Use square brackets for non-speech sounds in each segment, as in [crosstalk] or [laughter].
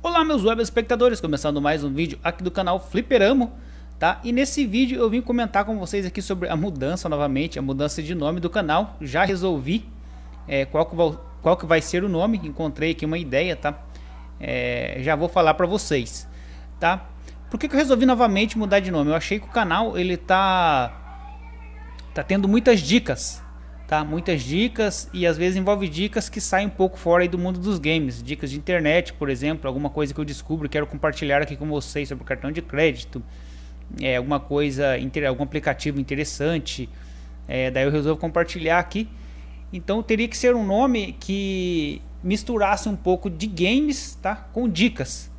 Olá meus web espectadores, começando mais um vídeo aqui do canal Fliperamo, tá? E nesse vídeo eu vim comentar com vocês aqui sobre a mudança novamente, a mudança de nome do canal. Já resolvi é, qual, que vai, qual que vai ser o nome, encontrei aqui uma ideia, tá? É, já vou falar para vocês, tá? Por que, que eu resolvi novamente mudar de nome? Eu achei que o canal ele tá, tá tendo muitas dicas, tá? Muitas dicas e às vezes envolve dicas que saem um pouco fora do mundo dos games, dicas de internet, por exemplo, alguma coisa que eu descubro e quero compartilhar aqui com vocês sobre cartão de crédito, é, alguma coisa, algum aplicativo interessante, é, daí eu resolvo compartilhar aqui. Então teria que ser um nome que misturasse um pouco de games, tá? Com dicas.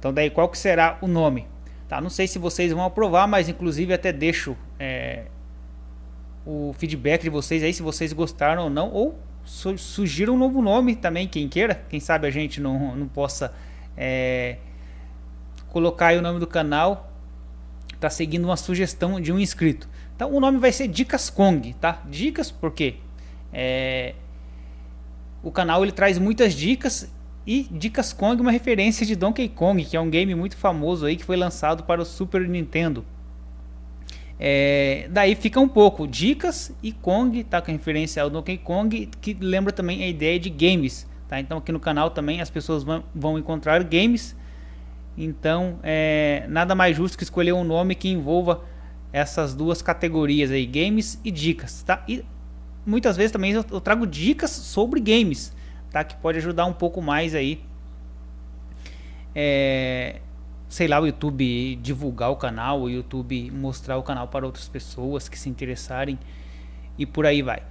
Então daí qual que será o nome? Tá, não sei se vocês vão aprovar, mas inclusive até deixo é, o feedback de vocês aí, se vocês gostaram ou não, ou su sugira um novo nome também, quem queira. Quem sabe a gente não, não possa é, colocar aí o nome do canal. Tá seguindo uma sugestão de um inscrito. Então o nome vai ser Dicas Kong, tá? Dicas porque é, o canal ele traz muitas dicas e Dicas Kong é uma referência de Donkey Kong, que é um game muito famoso aí que foi lançado para o Super Nintendo. É, daí fica um pouco dicas e Kong, tá com referência ao Donkey Kong, que lembra também a ideia de games, tá? Então aqui no canal também as pessoas vão, vão encontrar games. Então, é, nada mais justo que escolher um nome que envolva essas duas categorias aí, games e dicas, tá? E muitas vezes também eu, trago dicas sobre games, tá? Que pode ajudar um pouco mais aí é, sei lá, o YouTube divulgar o canal, o YouTube mostrar o canal para outras pessoas que se interessarem e por aí vai.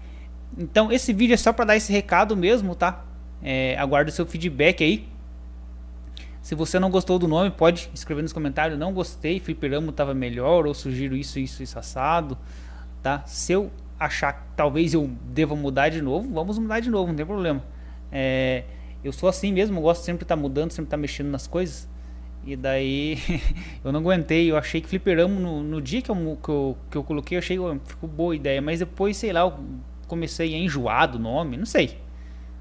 Então esse vídeo é só para dar esse recado mesmo, tá? É, aguardo seu feedback aí. Se você não gostou do nome, pode escrever nos comentários. Não gostei, Fliperamo estava melhor, ou sugiro isso, isso, isso assado, tá? Se eu achar que talvez eu deva mudar de novo, vamos mudar de novo, não tem problema. É, eu sou assim mesmo, gosto sempre de estar tá mudando, sempre estar tá mexendo nas coisas. E daí [laughs] eu não aguentei, eu achei que fliperamos no, no dia que eu, que eu, que eu coloquei, eu achei que ficou boa ideia, mas depois, sei lá, eu comecei a enjoar do nome, não sei.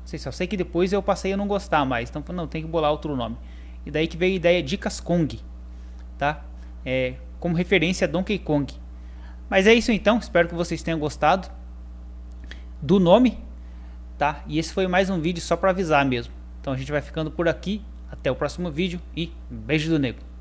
Não sei, só sei que depois eu passei a não gostar mais, então não, tem que bolar outro nome. E daí que veio a ideia Dicas Kong, tá? É, como referência a Donkey Kong. Mas é isso então, espero que vocês tenham gostado do nome, tá? E esse foi mais um vídeo só para avisar mesmo. Então a gente vai ficando por aqui. Até o próximo vídeo e beijo do negro.